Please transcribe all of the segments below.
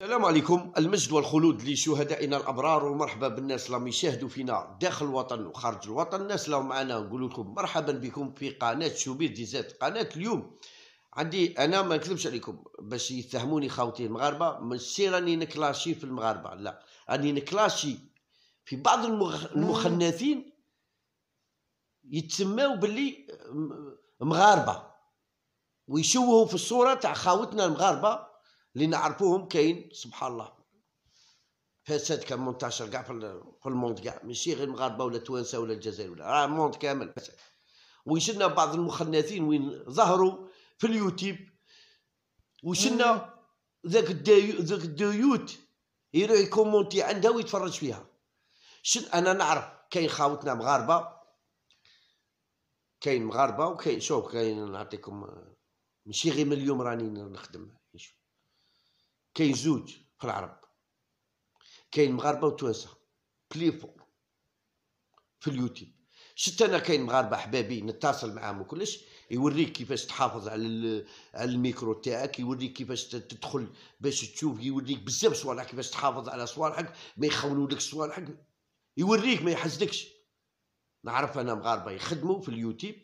السلام عليكم المجد والخلود لشهدائنا الابرار ومرحبا بالناس اللي يشاهدوا فينا داخل الوطن وخارج الوطن الناس اللي معنا نقول لكم مرحبا بكم في قناه شوبير ديزات قناه اليوم عندي انا ما نكذبش عليكم باش يتهموني خاوتي المغاربه ماشي راني نكلاشي في المغاربه لا راني نكلاشي في بعض المخ... المخنثين يتسماو باللي مغاربه ويشوهوا في الصوره تاع خاوتنا المغاربه اللي نعرفوهم كاين سبحان الله فساد كان منتشر كاع في الموند كاع ماشي غير المغاربه ولا التوانسه ولا الجزائر ولا راه الموند كامل ويشنا بعض المخنثين وين ظهروا في اليوتيوب وشنا ذاك ذاك الديوت يروح يكومونتي عندها ويتفرج فيها شن انا نعرف كاين خاوتنا مغاربه كاين مغاربه وكاين شوف كاين نعطيكم ماشي غير من اليوم راني نخدم شوف كاين زوج في العرب كاين مغاربه وتوانسه بلي في اليوتيوب شت انا كاين مغاربه حبابي نتصل معاهم وكلش يوريك كيفاش تحافظ على على الميكرو تاعك يوريك كيفاش تدخل باش تشوف يوريك بزاف صوالح كيفاش تحافظ على صوالحك ما يخونولكش صوالحك يوريك ما يحزلكش نعرف انا مغاربه يخدموا في اليوتيوب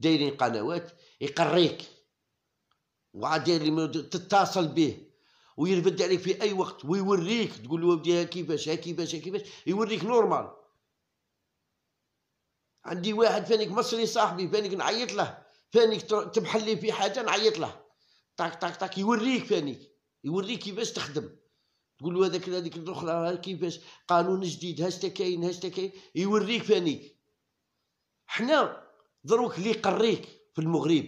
دايرين قنوات يقريك وعاد تتصل به ويرفد عليك في اي وقت ويوريك تقول له ها كيفاش ها كيفاش ها كيفاش يوريك نورمال عندي واحد فانيك مصري صاحبي فانيك نعيط له فانيك تبحل لي في حاجه نعيط له طاك طاك طاك يوريك فانيك يوريك كيفاش تخدم تقول له هذاك هذيك الاخرى كيفاش قانون جديد هاشتا كاين هاشتا كاين يوريك فانيك حنا دروك اللي قريك في المغرب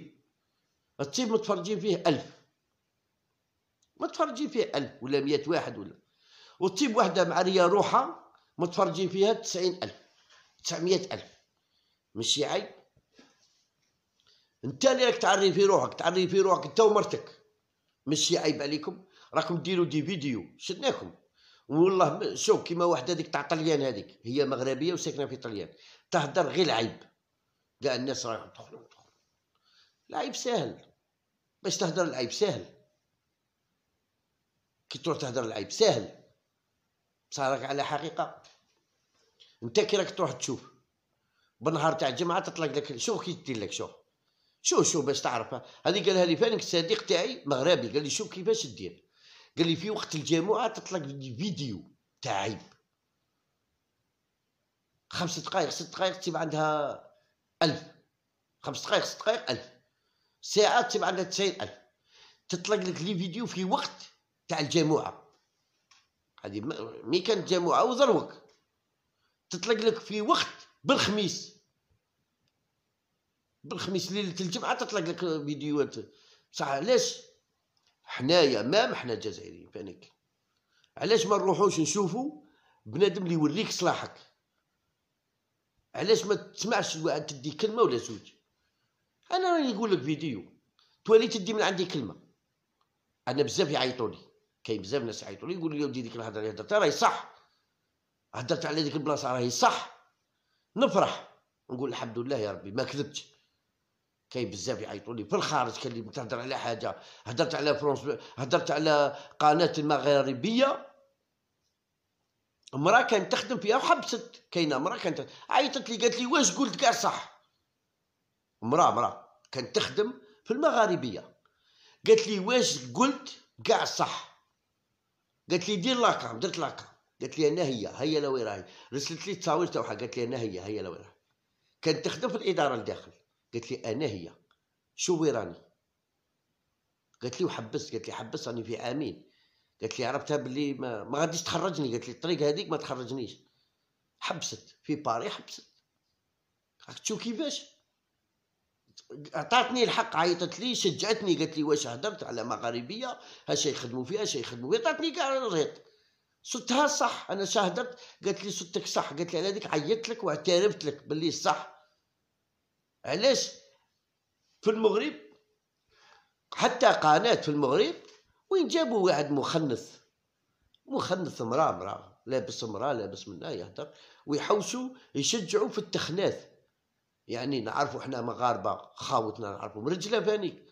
الطيب متفرجين فيه ألف متفرجين فيه ألف ولا مئة واحد ولا وتجيب واحدة معرية روحها متفرجين فيها تسعين ألف تسعمية ألف ماشي عيب انت اللي راك تعري في روحك تعري في روحك انت ومرتك ماشي عيب عليكم راكم ديروا دي فيديو شدناكم والله شوف كيما واحده هذيك تاع طليان هذيك هي مغربيه وساكنه في طليان تهدر غير العيب كاع الناس رايحين تدخلوا العيب ساهل باش تهدر العيب ساهل كي تروح تهدر العيب ساهل بصح راك على حقيقه انت كي راك تروح تشوف بالنهار تاع الجمعه تطلق لك شوف كي تدير لك شوف شوف شوف باش تعرفها هذه قالها لي فانك الصديق تاعي مغربي قال لي شوف كيفاش دير قال لي في وقت الجمعه تطلق فيديو تاع عيب خمس دقائق ست دقائق تجيب عندها ألف خمس دقائق ست دقائق ألف ساعة تجيب عندها تسعين ألف تطلق لك لي فيديو في وقت تاع الجامعه هذه مي كانت جامعه وزروك تطلق لك في وقت بالخميس بالخميس ليله الجمعه تطلق لك فيديوهات بصح علاش حنايا مام حنا جزائريين فانك علاش ما نروحوش نشوفوا بنادم اللي يوريك صلاحك علاش ما تسمعش تدي كلمه ولا زوج انا راني نقول لك فيديو تولي تدي من عندي كلمه انا بزاف يعيطوني كاين بزاف ناس يعيطوا لي يقول لي ودي ديك الهضره اللي هضرتها راهي صح هضرت على ديك البلاصه راهي صح نفرح نقول الحمد لله يا ربي ما كذبتش كاين بزاف يعيطوا لي في الخارج كان اللي تهضر على حاجه هضرت على فرنسا هضرت على قناه المغاربيه امراه كانت تخدم فيها وحبست كاينه امراه كانت عيطت لي قالت لي واش قلت كاع صح امراه امراه كانت تخدم في المغاربيه قالت لي واش قلت كاع صح قالت لي دير لاكا درت لاكا قالت لي انا هي هي لا وين راهي رسلت لي التصاوير تاعها قالت لي انا هي هي لا وين كانت تخدم في الاداره الداخل قالت لي انا هي شو وين راني قالت لي وحبست قالت لي حبست راني في عامين قالت لي عرفتها باللي ما, ما غاديش تخرجني قالت لي الطريق هذيك ما تخرجنيش حبست في باري حبست راك تشوف كيفاش عطاتني الحق عيطت لي شجعتني قالت لي واش هدرت على مغاربيه هاش يخدموا فيها هاش يخدموا فيها عطاتني كاع الريط صدتها صح انا شهدرت قالت لي صدتك صح قالت لي على هذيك عيطت لك واعترفت لك باللي صح علاش في المغرب حتى قناه في المغرب وين جابوا واحد مخنث مخنث مرا مرا لابس مرا لابس منا يهدر ويحوسوا يشجعوا في التخناث يعني نعرفوا احنا مغاربه خاوتنا نعرفوا رجله فانيك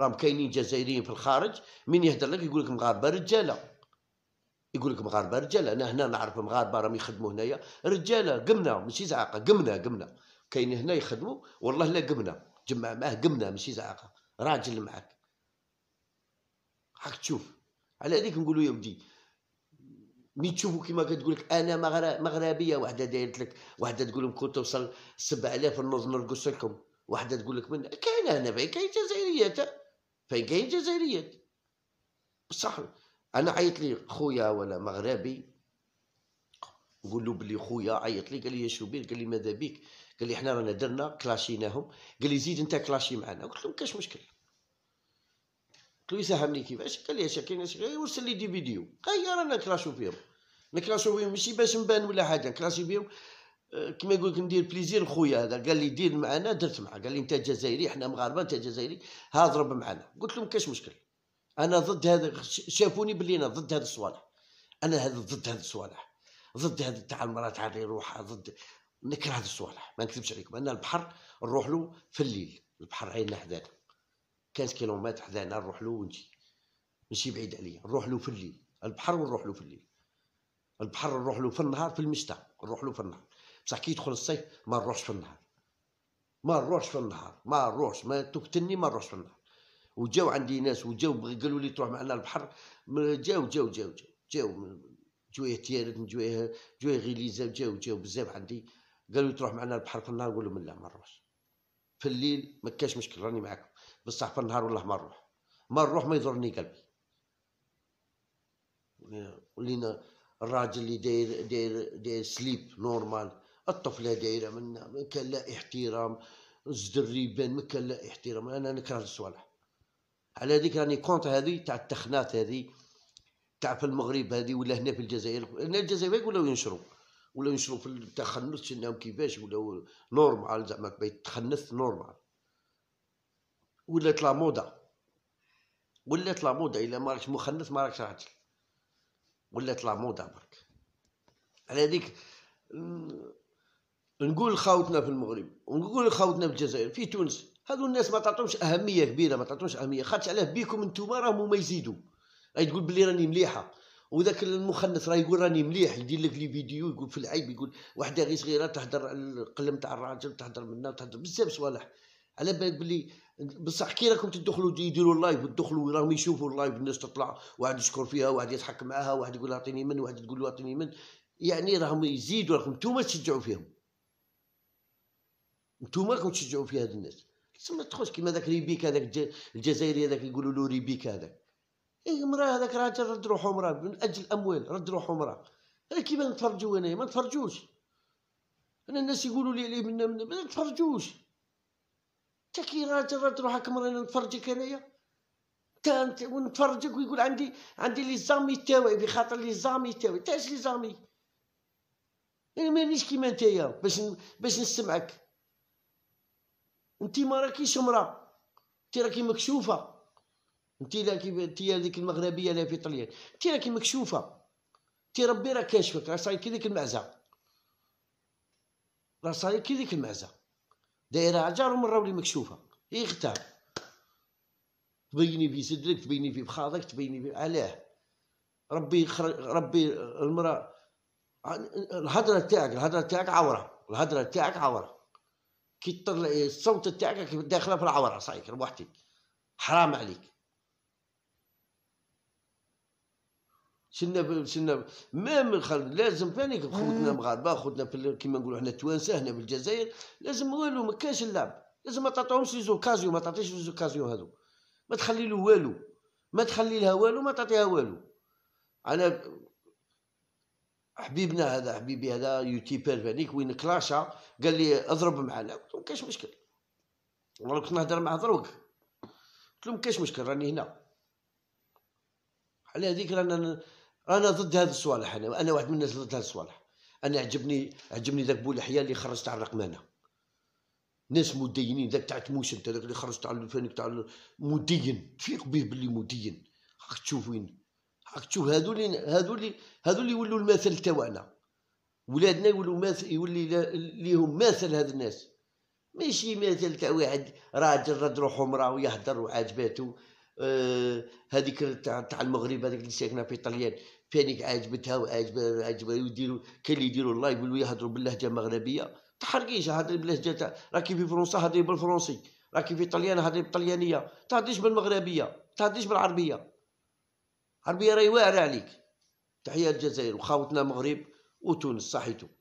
راهم كاينين جزائريين في الخارج من يهدر لك يقول لك مغاربه رجاله يقول لك مغاربه رجاله انا هنا نعرف مغاربه راهم يخدموا هنايا رجاله قمنا ماشي زعاقه قمنا قمنا كاين هنا يخدموا والله لا قمنا جمع معاه قمنا ماشي زعاقه راجل معاك راك تشوف على هذيك نقولوا يا ودي مي تشوفوا كيما كتقول لك انا مغربيه وحده دايرت لك وحده تقول لهم كنت توصل 7000 النوض نرقص لكم وحده تقول لك من كاين هنا فين كاين جزائريات فين كاين جزائريات بصح انا عيط لي خويا ولا مغربي نقول له بلي خويا عيط لي قال لي يا شوبير قال لي ماذا بيك قال لي حنا رانا درنا كلاشيناهم قال لي زيد انت كلاشي معنا قلت له ما كاش مشكل قلت له يساهمني كيفاش قال لي اش كاين اش ورسل لي دي فيديو لي رانا كلاشو فيهم نكراشو فيهم ماشي باش نبان ولا حاجه نكلاشي فيهم آه، كما يقول لك ندير بليزير خويا هذا قال لي دير معنا درت معاه قال لي انت جزائري احنا مغاربه انت جزائري ها ضرب معنا قلت له ما كاش مشكل انا ضد هذا شافوني باللي انا ضد هذا الصوالح انا هذا ضد هذا الصوالح ضد هذا تاع المراه تاع اللي يروحها ضد نكره هذا الصوالح ما نكذبش عليكم انا البحر نروح له في الليل البحر عيننا حدانا 15 كيلومتر حدانا نروح له ونجي ماشي بعيد عليا نروح له في الليل البحر ونروح له في الليل البحر نروح له في النهار في المشتى نروح له في النهار بصح كي يدخل الصيف ما نروحش في النهار ما نروحش في النهار ما نروحش ما تقتلني ما نروحش في النهار وجاو عندي ناس وجاو قالوا لي تروح معنا البحر جاو جاو جاو جاو جاو من جويه تيارت من جويه جويه غليزه جاو جاو بزاف عندي قالوا لي تروح معنا البحر في النهار نقول لهم لا ما نروحش في الليل ما كاش مشكل راني معاكم بصح في النهار والله ما نروح ما نروح ما يضرني قلبي ولينا الراجل اللي داير داير داير سليب نورمال الطفله دايره منا ما كان لا احترام زدر ريبان ما كان لا احترام انا نكره الصوالح على هذيك راني كونت هذه تاع التخنات هذه تاع في المغرب هذه ولا هنا في الجزائر هنا الجزائر ولاو ينشروا ولا ينشروا في التخنث شناهم كيفاش ولا نورمال زعما تخنث نورمال ولات لا موضه ولات لا موضه الا ما راكش مخنث ما راكش راجل ولات لا موضه برك على هذيك نقول خاوتنا في المغرب ونقول خاوتنا في الجزائر في تونس هذو الناس ما تعطوش اهميه كبيره ما تعطوش اهميه خاطش علاه بيكم انتم راهم ما يزيدوا اي تقول بلي راني مليحه وذاك المخنث راه يقول راني مليح يدير لك لي فيديو يقول في العيب يقول وحده غير صغيره تهدر على القلم تاع الراجل تهدر منا تهدر بزاف صوالح على بالك بلي بصح كي راكم تدخلوا يديروا اللايف وتدخلوا راهم يشوفوا اللايف الناس تطلع واحد يشكر فيها واحد يضحك معاها واحد يقول اعطيني من واحد تقول له اعطيني من يعني راهم يزيدوا راكم نتوما تشجعوا فيهم نتوما راكم تشجعوا في هاد الناس تسمى تخش كيما ذاك ريبيك هذاك الجزائري هذاك يقولوا له ريبيك هذاك اي مرا هذاك راجل رد روحه مراه من اجل الاموال رد روحه مراه إيه، كيما نتفرجوا انايا ما نتفرجوش انا الناس يقولوا لي عليه من ما نتفرجوش انت كي روحك مرينا نفرجك انايا انت ونفرجك ويقول عندي عندي لي زامي تاوعي بخاطر لي زامي تاوعي انت لي زامي انا مانيش كيما نتايا باش باش نسمعك انتي ما راكيش مرا انتي راكي مكشوفه لا راكي انتي هذيك المغربيه اللي في طليان انتي راكي مكشوفه انتي ربي راه كاشفك راه صاير كي ديك المعزه راه صاير كي ديك المعزه دايره عجار ومن ولي مكشوفه يختار تبيني في صدرك تبيني في بخاضك تبيني في علاه ربي خرج ربي المراه الهضره تاعك الهضره تاعك عوره الهضره تاعك عوره كي الصوت تاعك داخله في العوره صايك روحتك حرام عليك شلنا شلنا مام لازم فاني خوتنا مغاربه خوتنا كيما نقولوا حنا التوانسه هنا في الجزائر لازم والو ما كانش اللعب لازم ما تعطيهمش لي زوكازيو ما تعطيش لي زوكازيو هذو ما تخلي له والو ما تخلي لها والو ما تعطيها والو انا حبيبنا هذا حبيبي هذا يوتيبر فانيك وين كلاشا قال لي اضرب معنا قلت له ما كاش مشكل والله كنت نهضر معاه دروك قلت له ما كاش مشكل راني هنا على هذيك رانا انا ضد هذا الصوالح انا انا واحد من الناس ضد هذا الصوالح انا عجبني عجبني ذاك بولحيه اللي خرج تاع الرقمانه ناس مدينين ذاك تاع تموش انت ذاك اللي خرج تاع الفانيك تاع مدين تفيق به باللي مدين راك تشوف وين راك تشوف هذو اللي هذو اللي هذو اللي يولوا المثل تاعنا ولادنا يولوا مثل يولي ليهم مثل هذ الناس ماشي مثل تاع واحد راجل رد روحو مراه ويهدر وعاجباتو آه هذيك تاع المغرب هذيك اللي ساكنه في طليان ثانيك عاجبتها وعاجبها عاجبها ويديروا كاين اللي يديروا اللايف ولا يهضروا باللهجه المغربيه تحرقيش هضري باللهجه تاع راكي في فرنسا هضري بالفرنسي راكي في طليان هضري بالطليانيه تهضريش بالمغربيه تهضريش بالعربيه العربيه راهي واعره عليك تحيه الجزائر وخاوتنا المغرب وتونس صحيتو